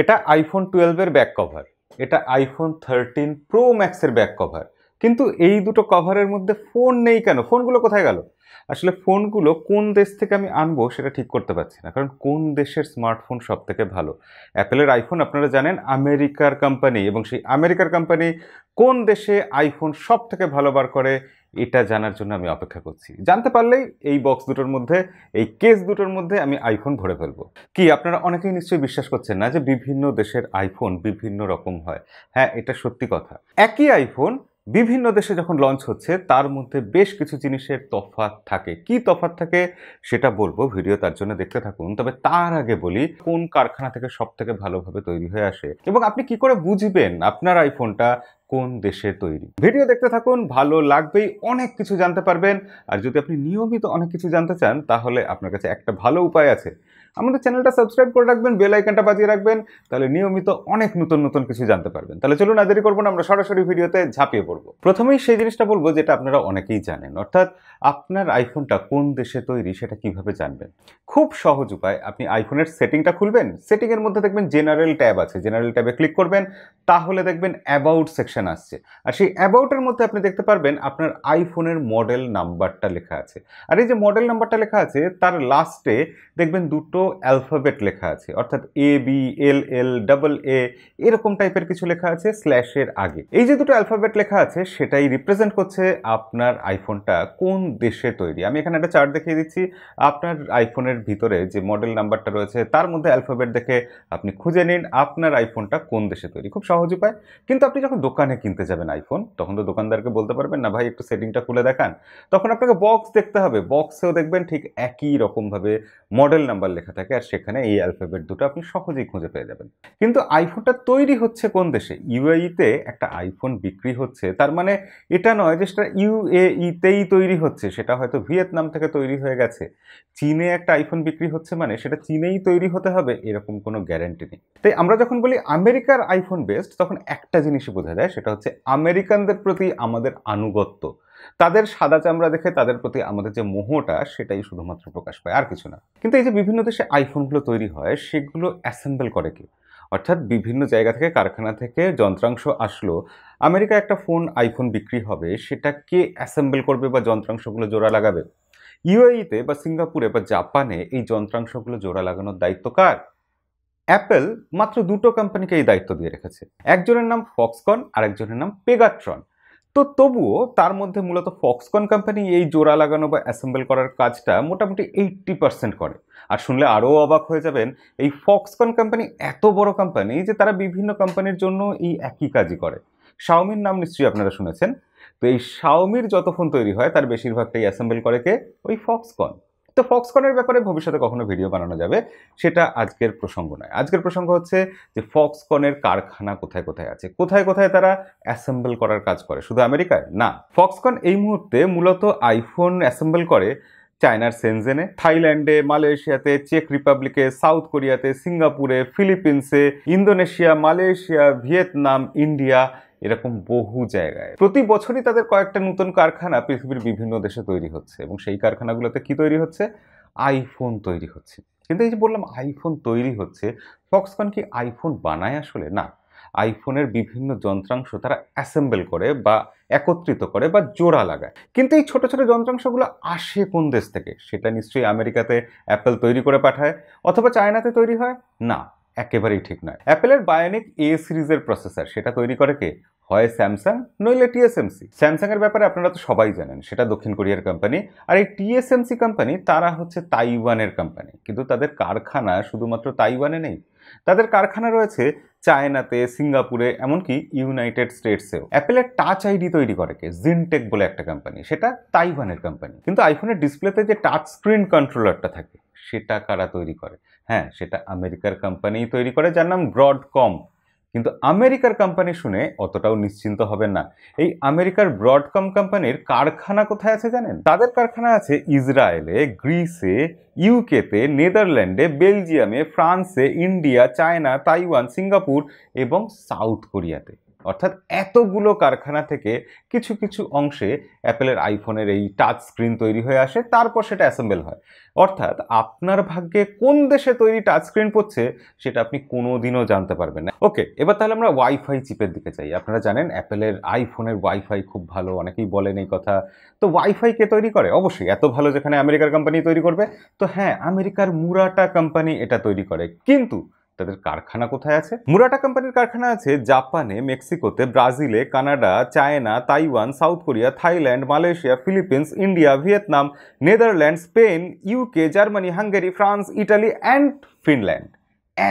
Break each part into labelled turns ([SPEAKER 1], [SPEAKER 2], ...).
[SPEAKER 1] এটা আইফোন টুয়েলভের back cover এটা আইফোন থার্টিন প্রো ম্যাক্সের ব্যাক কভার কিন্তু এই দুটো কভারের মধ্যে ফোন নেই কেন ফোনগুলো কোথায় গেল আসলে ফোনগুলো কোন দেশ থেকে আমি আনবো সেটা ঠিক করতে পারছি না কারণ কোন দেশের স্মার্টফোন সব থেকে ভালো অ্যাপেলের আইফোন আপনারা জানেন আমেরিকার কোম্পানি এবং সেই আমেরিকার কোম্পানি কোন দেশে আইফোন সব থেকে ভালো বার করে এটা জানার জন্য আমি অপেক্ষা করছি জানতে পারলেই এই বক্স দুটোর মধ্যে এই কেস দুটোর মধ্যে আমি আইফোন ভরে ফেলবো কি আপনারা অনেকেই নিশ্চয়ই বিশ্বাস করছেন না যে বিভিন্ন দেশের আইফোন বিভিন্ন রকম হয় হ্যাঁ এটা সত্যি কথা একই আইফোন বিভিন্ন দেশে যখন লঞ্চ হচ্ছে তার মধ্যে বেশ কিছু জিনিসের তফাৎ থাকে কি তফাৎ থাকে সেটা বলবো ভিডিও তার জন্য দেখতে থাকুন তবে তার আগে বলি কোন কারখানা থেকে সব থেকে ভালোভাবে তৈরি হয়ে আসে এবং আপনি কি করে বুঝবেন আপনার আইফোনটা কোন দেশের তৈরি ভিডিও দেখতে থাকুন ভালো লাগবেই অনেক কিছু জানতে পারবেন আর যদি আপনি নিয়মিত অনেক কিছু জানতে চান তাহলে আপনার কাছে একটা ভালো উপায় আছে আমাদের চ্যানেলটা সাবস্ক্রাইব করে রাখবেন বেল আইকনটা বাজিয়ে রাখবেন তাহলে নিয়মিত অনেক নতুন নতুন কিছু জানতে পারবেন তাহলে চলুন আদারি করবো না আমরা সরাসরি ভিডিওতে ঝাঁপিয়ে পড়বো প্রথমেই সেই জিনিসটা বলবো যেটা আপনারা অনেকেই জানেন অর্থাৎ আপনার আইফোনটা কোন দেশে তৈরি সেটা কিভাবে জানবেন খুব সহজ উপায় আপনি আইফোনের সেটিংটা খুলবেন সেটিংয়ের মধ্যে দেখবেন জেনারেল ট্যাব আছে জেনারেল ট্যাবে ক্লিক করবেন তাহলে দেখবেন অ্যাবাউট সেকশন আসছে আর সেই অ্যাবাউটের মধ্যে আপনি দেখতে পারবেন আপনার আইফোনের মডেল নাম্বারটা লেখা আছে আর এই যে মডেল নাম্বারটা লেখা আছে তার লাস্টে দেখবেন দুটো অ্যালফাবেট লেখা আছে অর্থাৎ A B L L double A এরকম টাইপের কিছু লেখা আছে স্ল্যাশের আগে এই যে দুটো অ্যালফাবেট লেখা আছে সেটাই রিপ্রেজেন্ট করছে আপনার আইফোনটা কোন দেশে তৈরি আমি এখানে একটা চার্ট দেখিয়ে দিচ্ছি আপনার আইফোনের ভিতরে যে মডেল নাম্বারটা রয়েছে তার মধ্যে অ্যালফাবেট দেখে আপনি খুঁজে নিন আপনার আইফোনটা কোন দেশে তৈরি খুব সহজ উপায় কিন্তু আপনি যখন দোকানে কিনতে যাবেন আইফোন তখন তো দোকানদারকে বলতে পারবেন না ভাই একটু সেটিংটা খুলে দেখান তখন আপনাকে বক্স দেখতে হবে বক্সেও দেখবেন ঠিক একই রকমভাবে মডেল নাম্বার লেখা থাকে আর সেখানে এই অ্যালফাবেট দুটো আপনি সহজেই খুঁজে পেয়ে যাবেন কিন্তু আইফোনটা তৈরি হচ্ছে কোন দেশে ইউএইতে একটা আইফোন বিক্রি হচ্ছে তার মানে এটা নয় যে সেটা ইউএইতেই তৈরি হচ্ছে সেটা হয়তো ভিয়েতনাম থেকে তৈরি হয়ে গেছে চীনে একটা আইফোন বিক্রি হচ্ছে মানে সেটা চীনেই তৈরি হতে হবে এরকম কোনো গ্যারেন্টি নেই তাই আমরা যখন বলি আমেরিকার আইফোন বেস্ট তখন একটা জিনিসই বোঝা যায় সেটা হচ্ছে আমেরিকানদের প্রতি আমাদের আনুগত্য তাদের সাদা চামড়া দেখে তাদের প্রতি আমাদের যে মোহটা সেটাই শুধুমাত্র প্রকাশ পায় আর কিছু না কিন্তু এই যে বিভিন্ন দেশে আইফোনগুলো তৈরি হয় সেগুলো অ্যাসেম্বল করে কি অর্থাৎ বিভিন্ন জায়গা থেকে কারখানা থেকে যন্ত্রাংশ আসলো আমেরিকা একটা ফোন আইফোন বিক্রি হবে সেটা কে অ্যাসেম্বল করবে বা যন্ত্রাংশগুলো জোড়া লাগাবে ইউএইতে বা সিঙ্গাপুরে বা জাপানে এই যন্ত্রাংশগুলো জোড়া লাগানোর দায়িত্ব কার অ্যাপেল মাত্র দুটো কোম্পানিকে এই দায়িত্ব দিয়ে রেখেছে একজনের নাম ফক্সকন আর একজনের নাম পেগাট্রন তো তবুও তার মধ্যে মূলত ফক্সকন কোম্পানি এই জোড়া লাগানো বা অ্যাসেম্বল করার কাজটা মোটামুটি এইট্টি পার্সেন্ট করে আর শুনলে আরও অবাক হয়ে যাবেন এই ফক্সকন কোম্পানি এত বড় কোম্পানি যে তারা বিভিন্ন কোম্পানির জন্য এই একই কাজই করে শাওমির নাম নিশ্চয়ই আপনারা শুনেছেন তো এই শাওমির যত ফোন তৈরি হয় তার বেশিরভাগটাই অ্যাসেম্বল করে কে ওই ফক্সকন তো ফক্সকনের ব্যাপারে ভবিষ্যতে কখনো ভিডিও বানানো যাবে সেটা আজকের প্রসঙ্গ নয় আজকের প্রসঙ্গ হচ্ছে যে ফক্সকনের কারখানা কোথায় কোথায় আছে কোথায় কোথায় তারা অ্যাসেম্বল করার কাজ করে শুধু আমেরিকায় না ফক্সকন এই মুহূর্তে মূলত আইফোন অ্যাসেম্বল করে চায়নার সেনজেনে থাইল্যান্ডে মালয়েশিয়াতে চেক রিপাবলিকে সাউথ কোরিয়াতে সিঙ্গাপুরে ফিলিপিন্সে ইন্দোনেশিয়া মালয়েশিয়া ভিয়েতনাম ইন্ডিয়া এরকম বহু জায়গায় প্রতি বছরই তাদের কয়েকটা নতুন কারখানা পৃথিবীর বিভিন্ন দেশে তৈরি হচ্ছে এবং সেই কারখানাগুলোতে কি তৈরি হচ্ছে আইফোন তৈরি হচ্ছে কিন্তু এই যে বললাম আইফোন তৈরি হচ্ছে ফক্সকন কি আইফোন বানায় আসলে না আইফোনের বিভিন্ন যন্ত্রাংশ তারা অ্যাসেম্বল করে বা একত্রিত করে বা জোড়া লাগায় কিন্তু এই ছোট ছোট যন্ত্রাংশগুলো আসে কোন দেশ থেকে সেটা নিশ্চয়ই আমেরিকাতে অ্যাপেল তৈরি করে পাঠায় অথবা চায়নাতে তৈরি হয় না একেবারেই ঠিক নয় অ্যাপেলের বায়োনিক এ সিরিজের প্রসেসর সেটা তৈরি করে কে হয় স্যামসাং নইলে টিএসএমসি স্যামসাং এর ব্যাপারে আপনারা তো সবাই জানেন সেটা দক্ষিণ কোরিয়ার কোম্পানি আর এই টিএসএমসি কোম্পানি তারা হচ্ছে তাইওয়ানের কোম্পানি কিন্তু তাদের কারখানা শুধুমাত্র তাইওয়ানে নেই তাদের কারখানা রয়েছে চায়নাতে সিঙ্গাপুরে এমনকি ইউনাইটেড স্টেটসেও অ্যাপেলের টাচ আইডি তৈরি করে কে জিনটেক বলে একটা কোম্পানি সেটা তাইওয়ানের কোম্পানি কিন্তু আইফোনের ডিসপ্লেতে যে টাচ স্ক্রিন কন্ট্রোলারটা থাকে সেটা কারা তৈরি করে হ্যাঁ সেটা আমেরিকার কোম্পানি তৈরি করে যার নাম ব্রডকম কিন্তু আমেরিকার কোম্পানি শুনে অতটাও নিশ্চিন্ত হবেন না এই আমেরিকার ব্রডকম কোম্পানির কারখানা কোথায় আছে জানেন তাদের কারখানা আছে ইসরায়েলে গ্রিসে ইউকেতে নেদারল্যান্ডে বেলজিয়ামে ফ্রান্সে ইন্ডিয়া চায়না তাইওয়ান সিঙ্গাপুর এবং সাউথ কোরিয়াতে অর্থাৎ এতগুলো কারখানা থেকে কিছু কিছু অংশে অ্যাপেলের আইফোনের এই টাচ স্ক্রিন তৈরি হয়ে আসে তারপর সেটা অ্যাসেম্বল হয় অর্থাৎ আপনার ভাগ্যে কোন দেশে তৈরি টাচ স্ক্রিন পড়ছে সেটা আপনি কোনো দিনও জানতে পারবেন না ওকে এবার তাহলে আমরা ওয়াইফাই চিপের দিকে চাই আপনারা জানেন অ্যাপেলের আইফোনের ওয়াইফাই খুব ভালো অনেকেই বলেন এই কথা তো ওয়াইফাই কে তৈরি করে অবশ্যই এত ভালো যেখানে আমেরিকার কোম্পানি তৈরি করবে তো হ্যাঁ আমেরিকার মুরাটা কোম্পানি এটা তৈরি করে কিন্তু তাদের কারখানা কোথায় আছে মুরাটা কোম্পানির কারখানা আছে জাপানে মেক্সিকোতে ব্রাজিলে Canada China Taiwan South Korea Thailand Malaysia Philippines India Vietnam Netherland Spain UK Germany Hungary France Italy and Finland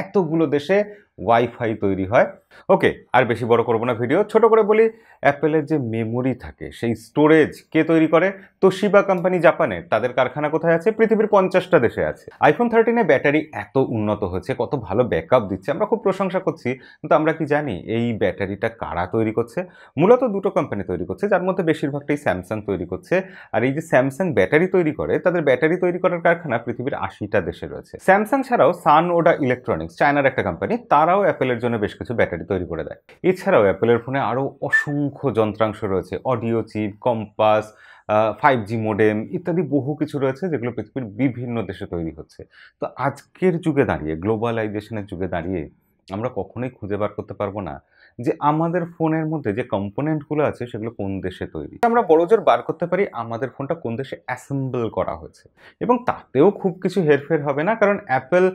[SPEAKER 1] এতগুলো দেশে ওয়াইফাই তৈরি হয় ওকে আর বেশি বড় করবো না ভিডিও ছোট করে বলি অ্যাপেলের যে মেমোরি থাকে সেই স্টোরেজ কে তৈরি করে তো শিবা কোম্পানি জাপানে তাদের কারখানা কোথায় আছে পৃথিবীর পঞ্চাশটা দেশে আছে আইফোন থার্টিনে ব্যাটারি এত উন্নত হয়েছে কত ভালো ব্যাকআপ দিচ্ছে আমরা খুব প্রশংসা করছি কিন্তু আমরা কি জানি এই ব্যাটারিটা কারা তৈরি করছে মূলত দুটো কোম্পানি তৈরি করছে যার মধ্যে বেশিরভাগটাই স্যামসাং তৈরি করছে আর এই যে স্যামসাং ব্যাটারি তৈরি করে তাদের ব্যাটারি তৈরি করার কারখানা পৃথিবীর আশিটা দেশে রয়েছে স্যামসাং ছাড়াও সান ওডা ইলেকট্রনিক্স চায়নার একটা কোম্পানি তারাও অ্যাপেলের জন্য বেশ কিছু ব্যাটারি তৈরি করে দেয় এছাড়াও অ্যাপেলের ফোনে আরও অসংখ্য যন্ত্রাংশ রয়েছে audio chip compass five G modem ইত্যাদি বহু কিছু রয়েছে যেগুলো পৃথিবীর বিভিন্ন দেশে তৈরি হচ্ছে তো আজকের যুগে দাঁড়িয়ে গ্লোবালাইজেশনের যুগে দাঁড়িয়ে আমরা কখনোই খুঁজে বার করতে পারবো না যে আমাদের ফোনের মধ্যে যে কম্পোনেন্টগুলো আছে সেগুলো কোন দেশে তৈরি আমরা বড় জোর বার করতে পারি আমাদের ফোনটা কোন দেশে অ্যাসেম্বল করা হয়েছে এবং তাতেও খুব কিছু হেরফের হবে না কারণ অ্যাপেল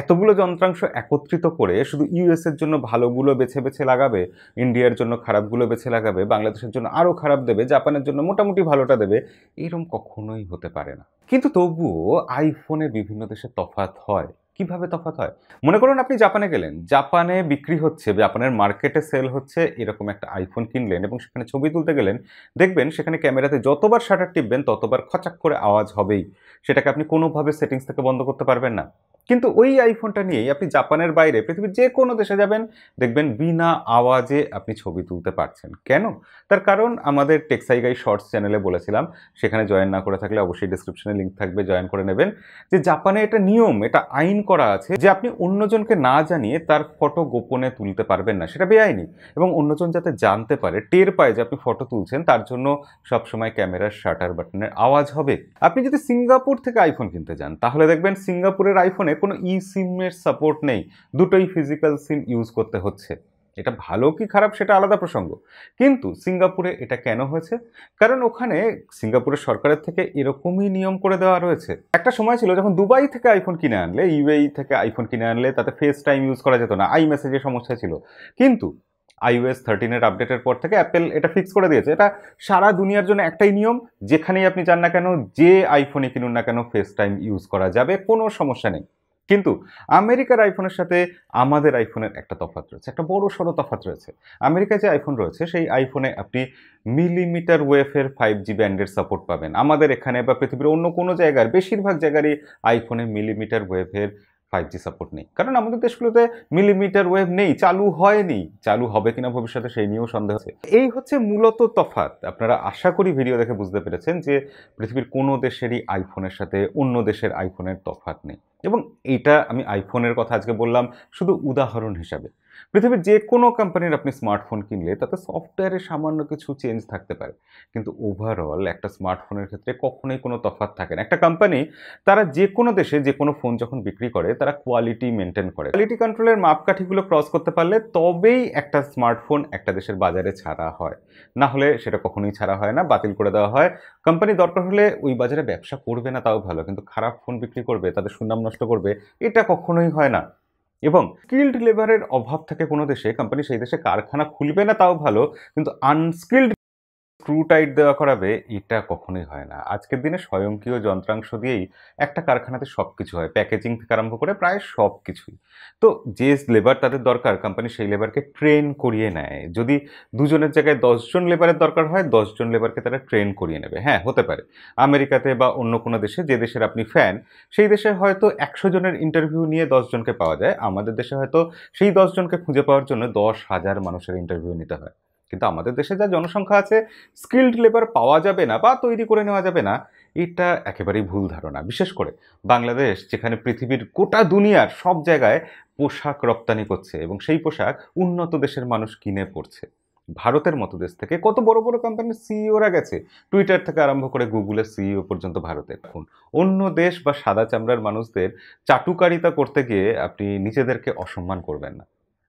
[SPEAKER 1] এতগুলো যন্ত্রাংশ একত্রিত করে শুধু ইউএসের জন্য ভালোগুলো বেছে বেছে লাগাবে ইন্ডিয়ার জন্য খারাপগুলো বেছে লাগাবে বাংলাদেশের জন্য আরও খারাপ দেবে জাপানের জন্য মোটামুটি ভালোটা দেবে এরম কখনোই হতে পারে না কিন্তু তবুও আইফোনে বিভিন্ন দেশে তফাত হয় কিভাবে তফাত হয় মনে করুন আপনি জাপানে গেলেন জাপানে বিক্রি হচ্ছে জাপানের মার্কেটে সেল হচ্ছে এরকম একটা আইফোন কিনলেন এবং সেখানে ছবি তুলতে গেলেন দেখবেন সেখানে ক্যামেরাতে যতবার শাটার টিপবেন ততবার খচাক করে আওয়াজ হবেই সেটাকে আপনি কোনোভাবে সেটিংস থেকে বন্ধ করতে পারবেন না কিন্তু ওই আইফোনটা নিয়েই আপনি জাপানের বাইরে পৃথিবীর যে কোনো দেশে যাবেন দেখবেন বিনা আওয়াজে আপনি ছবি তুলতে পারছেন কেন তার কারণ আমাদের টেক্সাই গাই শর্টস চ্যানেলে বলেছিলাম সেখানে জয়েন না করে থাকলে অবশ্যই ডিসক্রিপশনে লিঙ্ক থাকবে জয়েন করে নেবেন যে জাপানে এটা নিয়ম এটা আইন করা আছে যে আপনি অন্যজনকে না জানিয়ে তার ফটো গোপনে তুলতে পারবেন না সেটা বেআইনি এবং অন্যজন যাতে জানতে পারে টের পায় যে আপনি ফটো তুলছেন তার জন্য সবসময় ক্যামেরার শাটার বাটনের আওয়াজ হবে আপনি যদি সিঙ্গাপুর থেকে আইফোন কিনতে যান তাহলে দেখবেন সিঙ্গাপুরের আইফোনে কোনো ই সিমের সাপোর্ট নেই দুটোই ফিজিক্যাল সিম ইউজ করতে হচ্ছে এটা ভালো কি খারাপ সেটা আলাদা প্রসঙ্গ কিন্তু সিঙ্গাপুরে এটা কেন হয়েছে কারণ ওখানে সিঙ্গাপুরের সরকারের থেকে এরকমই নিয়ম করে দেওয়া রয়েছে একটা সময় ছিল যখন দুবাই থেকে আইফোন কিনে আনলে ইউএই থেকে আইফোন কিনে আনলে তাতে ফেস টাইম ইউজ করা যেত না আই মেসেজের সমস্যা ছিল কিন্তু আইওএস থার্টিনের আপডেটের পর থেকে অ্যাপেল এটা ফিক্স করে দিয়েছে এটা সারা দুনিয়ার জন্য একটাই নিয়ম যেখানেই আপনি চান না কেন যে আইফোনে কিনুন না কেন ফেস টাইম ইউজ করা যাবে কোনো সমস্যা নেই কিন্তু আমেরিকার আইফোনের সাথে আমাদের আইফোনের একটা তফাত রয়েছে একটা বড় সড়ো তফাত রয়েছে আমেরিকায় যে আইফোন রয়েছে সেই আইফোনে আপনি মিলিমিটার ওয়েফের ফাইভ জি ব্যান্ডের সাপোর্ট পাবেন আমাদের এখানে বা পৃথিবীর অন্য কোনো জায়গার বেশিরভাগ জায়গারই আইফোনে মিলিমিটার ওয়েভের ফাইভ জি সাপোর্ট নেই কারণ আমাদের দেশগুলোতে মিলিমিটার ওয়েভ নেই চালু হয়নি চালু হবে কিনা ভবিষ্যতে সেই নিয়েও সন্দেহ আছে এই হচ্ছে মূলত তফাত আপনারা আশা করি ভিডিও দেখে বুঝতে পেরেছেন যে পৃথিবীর কোনো দেশেরই আইফোনের সাথে অন্য দেশের আইফোনের তফাত নেই এবং এটা আমি আইফোনের কথা আজকে বললাম শুধু উদাহরণ হিসাবে পৃথিবীর যে কোনো কোম্পানির আপনি স্মার্টফোন কিনলে তাতে সফটওয়্যারে সামান্য কিছু চেঞ্জ থাকতে পারে কিন্তু ওভারঅল একটা স্মার্টফোনের ক্ষেত্রে কখনোই কোনো তফাৎ থাকে না একটা কোম্পানি তারা যে কোনো দেশে যে কোনো ফোন যখন বিক্রি করে তারা কোয়ালিটি মেনটেন করে কোয়ালিটি কন্ট্রোলের মাপকাঠিগুলো ক্রস করতে পারলে তবেই একটা স্মার্টফোন একটা দেশের বাজারে ছাড়া হয় না হলে সেটা কখনোই ছাড়া হয় না বাতিল করে দেওয়া হয় কোম্পানি দরকার হলে ওই বাজারে ব্যবসা করবে না তাও ভালো কিন্তু খারাপ ফোন বিক্রি করবে তাদের সুনাম নষ্ট করবে এটা কখনোই হয় না এবং স্কিল্ড লেবারের অভাব থাকে কোনো দেশে কোম্পানি সেই দেশে কারখানা খুলবে না তাও ভালো কিন্তু আনস্কিল্ড স্ক্রু টাইট দেওয়া করাবে এটা কখনোই হয় না আজকের দিনে স্বয়ংক্রিয় যন্ত্রাংশ দিয়েই একটা কারখানাতে সব কিছু হয় প্যাকেজিং থেকে আরম্ভ করে প্রায় সব কিছুই তো যে লেবার তাদের দরকার কোম্পানি সেই লেবারকে ট্রেন করিয়ে নেয় যদি দুজনের জায়গায় দশজন লেবারের দরকার হয় দশজন লেবারকে তারা ট্রেন করিয়ে নেবে হ্যাঁ হতে পারে আমেরিকাতে বা অন্য কোনো দেশে যে দেশের আপনি ফ্যান সেই দেশে হয়তো একশো জনের ইন্টারভিউ নিয়ে দশজনকে পাওয়া যায় আমাদের দেশে হয়তো সেই দশজনকে খুঁজে পাওয়ার জন্য দশ হাজার মানুষের ইন্টারভিউ নিতে হয় কিন্তু আমাদের দেশে যা জনসংখ্যা আছে স্কিল্ড লেবার পাওয়া যাবে না বা তৈরি করে নেওয়া যাবে না এটা একেবারেই ভুল ধারণা বিশেষ করে বাংলাদেশ যেখানে পৃথিবীর গোটা দুনিয়ার সব জায়গায় পোশাক রপ্তানি করছে এবং সেই পোশাক উন্নত দেশের মানুষ কিনে পড়ছে ভারতের মতো দেশ থেকে কত বড় বড় কোম্পানির সিইওরা গেছে টুইটার থেকে আরম্ভ করে গুগলের সিইও পর্যন্ত ভারতে এখন অন্য দেশ বা সাদা চামড়ার মানুষদের চাটুকারিতা করতে গিয়ে আপনি নিজেদেরকে অসম্মান করবেন না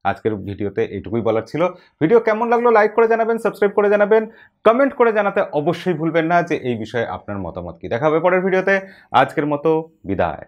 [SPEAKER 1] আজকের ভিডিওতে এইটুকুই বলার ছিল ভিডিও কেমন লাগলো লাইক করে জানাবেন সাবস্ক্রাইব করে জানাবেন কমেন্ট করে জানাতে অবশ্যই ভুলবেন না যে এই বিষয়ে আপনার মতামত কি দেখা হবে পরের ভিডিওতে আজকের মতো বিদায়